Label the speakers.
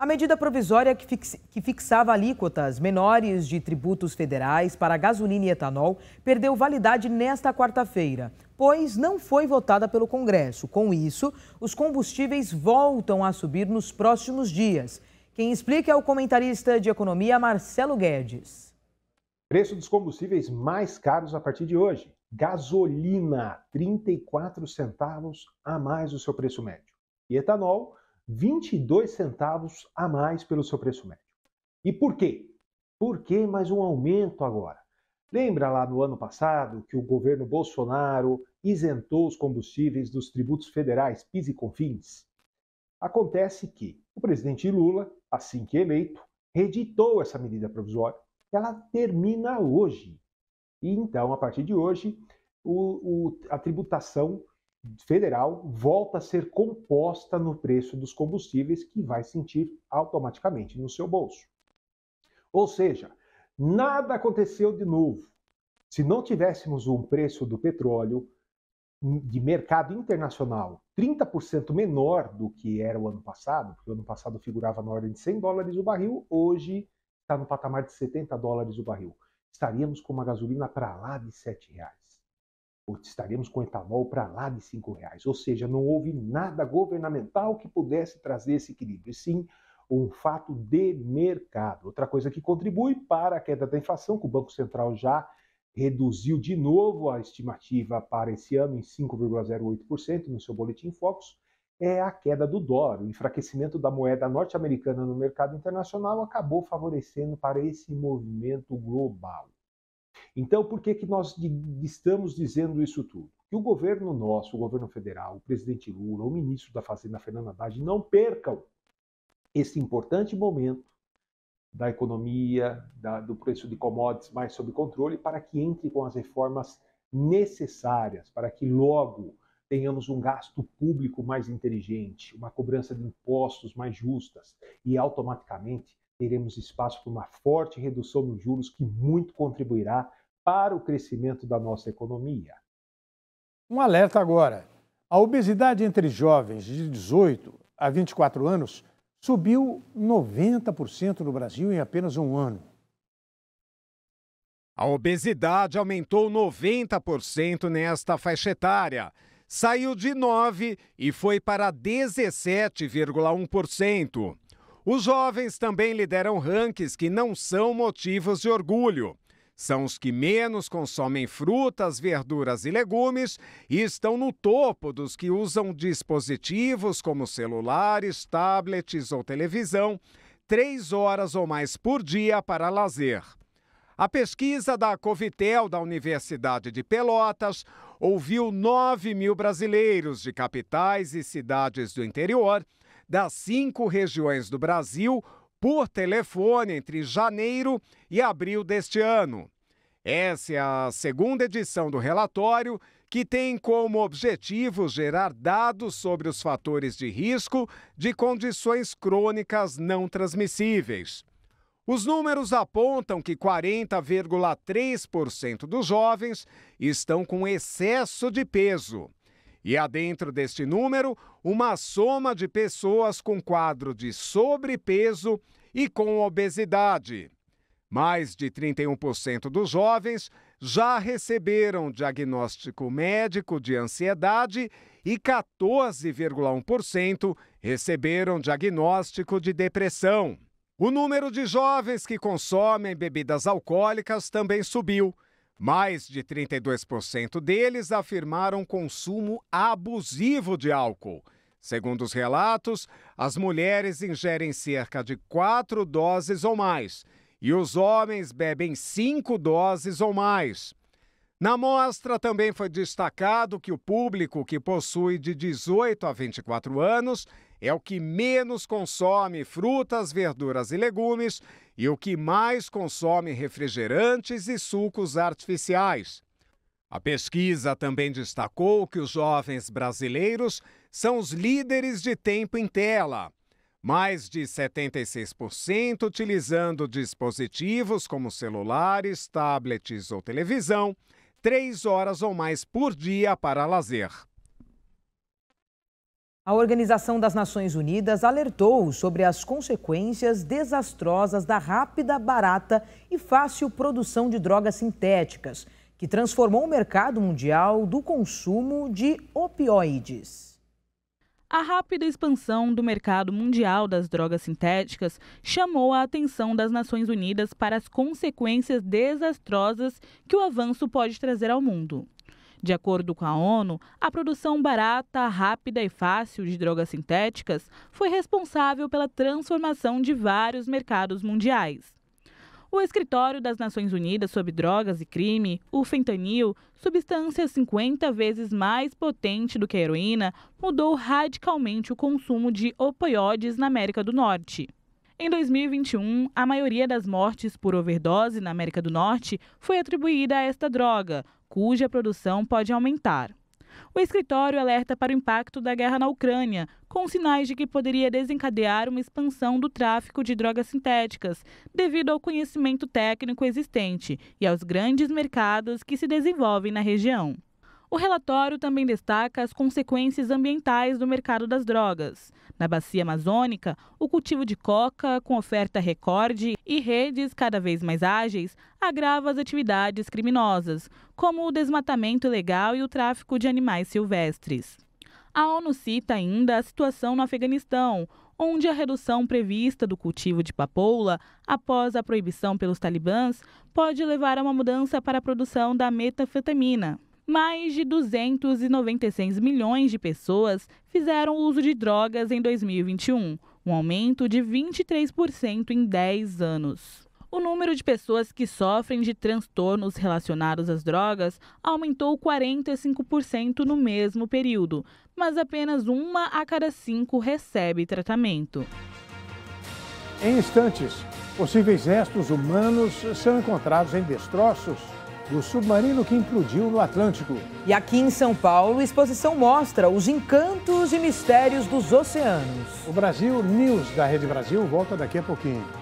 Speaker 1: A medida provisória que fixava alíquotas menores de tributos federais para gasolina e etanol perdeu validade nesta quarta-feira, pois não foi votada pelo Congresso. Com isso, os combustíveis voltam a subir nos próximos dias. Quem explica é o comentarista de economia Marcelo Guedes.
Speaker 2: Preço dos combustíveis mais caros a partir de hoje. Gasolina, 34 centavos a mais o seu preço médio. E etanol, 22 centavos a mais pelo seu preço médio. E por quê? Por que mais um aumento agora? Lembra lá no ano passado que o governo Bolsonaro isentou os combustíveis dos tributos federais PIS e CONFINS? Acontece que o presidente Lula, assim que eleito, reditou essa medida provisória. Ela termina hoje. E então, a partir de hoje, o, o, a tributação federal volta a ser composta no preço dos combustíveis que vai sentir automaticamente no seu bolso. Ou seja, nada aconteceu de novo. Se não tivéssemos um preço do petróleo de mercado internacional 30% menor do que era o ano passado, porque o ano passado figurava na ordem de 100 dólares o barril, hoje está no patamar de 70 dólares o barril. Estaríamos com uma gasolina para lá de 7 reais estaremos com etanol para lá de cinco reais. Ou seja, não houve nada governamental que pudesse trazer esse equilíbrio, e sim um fato de mercado. Outra coisa que contribui para a queda da inflação, que o Banco Central já reduziu de novo a estimativa para esse ano em 5,08% no seu boletim Focus, é a queda do dólar. O enfraquecimento da moeda norte-americana no mercado internacional acabou favorecendo para esse movimento global. Então, por que, que nós estamos dizendo isso tudo? Que o governo nosso, o governo federal, o presidente Lula, o ministro da Fazenda, Fernando Haddad, não percam esse importante momento da economia, da, do preço de commodities mais sob controle, para que entre com as reformas necessárias, para que logo tenhamos um gasto público mais inteligente, uma cobrança de impostos mais justas e automaticamente teremos espaço para uma forte redução nos juros que muito contribuirá para o crescimento da nossa economia.
Speaker 3: Um alerta agora. A obesidade entre jovens de 18 a 24 anos subiu 90% no Brasil em apenas um ano. A obesidade aumentou 90% nesta faixa etária. Saiu de 9% e foi para 17,1%. Os jovens também lideram rankings que não são motivos de orgulho. São os que menos consomem frutas, verduras e legumes e estão no topo dos que usam dispositivos como celulares, tablets ou televisão, três horas ou mais por dia para lazer. A pesquisa da Covitel da Universidade de Pelotas ouviu 9 mil brasileiros de capitais e cidades do interior das cinco regiões do Brasil por telefone entre janeiro e abril deste ano. Essa é a segunda edição do relatório, que tem como objetivo gerar dados sobre os fatores de risco de condições crônicas não transmissíveis. Os números apontam que 40,3% dos jovens estão com excesso de peso. E há dentro deste número uma soma de pessoas com quadro de sobrepeso e com obesidade. Mais de 31% dos jovens já receberam diagnóstico médico de ansiedade e 14,1% receberam diagnóstico de depressão. O número de jovens que consomem bebidas alcoólicas também subiu mais de 32% deles afirmaram consumo abusivo de álcool. Segundo os relatos, as mulheres ingerem cerca de quatro doses ou mais e os homens bebem cinco doses ou mais. Na mostra também foi destacado que o público que possui de 18 a 24 anos é o que menos consome frutas, verduras e legumes e o que mais consome refrigerantes e sucos artificiais. A pesquisa também destacou que os jovens brasileiros são os líderes de tempo em tela. Mais de 76% utilizando dispositivos como celulares, tablets ou televisão, três horas ou mais por dia para lazer.
Speaker 1: A Organização das Nações Unidas alertou sobre as consequências desastrosas da rápida, barata e fácil produção de drogas sintéticas, que transformou o mercado mundial do consumo de opioides. A rápida expansão do mercado mundial das drogas sintéticas chamou a atenção das Nações Unidas para as consequências desastrosas que o avanço pode trazer ao mundo. De acordo com a ONU, a produção barata, rápida e fácil de drogas sintéticas foi responsável pela transformação de vários mercados mundiais. O Escritório das Nações Unidas sobre Drogas e Crime, o fentanil, substância 50 vezes mais potente do que a heroína, mudou radicalmente o consumo de opioides na América do Norte. Em 2021, a maioria das mortes por overdose na América do Norte foi atribuída a esta droga, cuja produção pode aumentar. O escritório alerta para o impacto da guerra na Ucrânia, com sinais de que poderia desencadear uma expansão do tráfico de drogas sintéticas, devido ao conhecimento técnico existente e aos grandes mercados que se desenvolvem na região. O relatório também destaca as consequências ambientais do mercado das drogas. Na bacia amazônica, o cultivo de coca, com oferta recorde e redes cada vez mais ágeis, agrava as atividades criminosas, como o desmatamento ilegal e o tráfico de animais silvestres. A ONU cita ainda a situação no Afeganistão, onde a redução prevista do cultivo de papoula após a proibição pelos talibãs pode levar a uma mudança para a produção da metanfetamina mais de 296 milhões de pessoas fizeram uso de drogas em 2021, um aumento de 23% em 10 anos. O número de pessoas que sofrem de transtornos relacionados às drogas aumentou 45% no mesmo período, mas apenas uma a cada cinco recebe tratamento.
Speaker 3: Em instantes, possíveis restos humanos são encontrados em destroços do submarino que implodiu no Atlântico. E aqui em São Paulo, a exposição mostra os encantos e mistérios dos oceanos. O Brasil News da Rede Brasil volta daqui a pouquinho.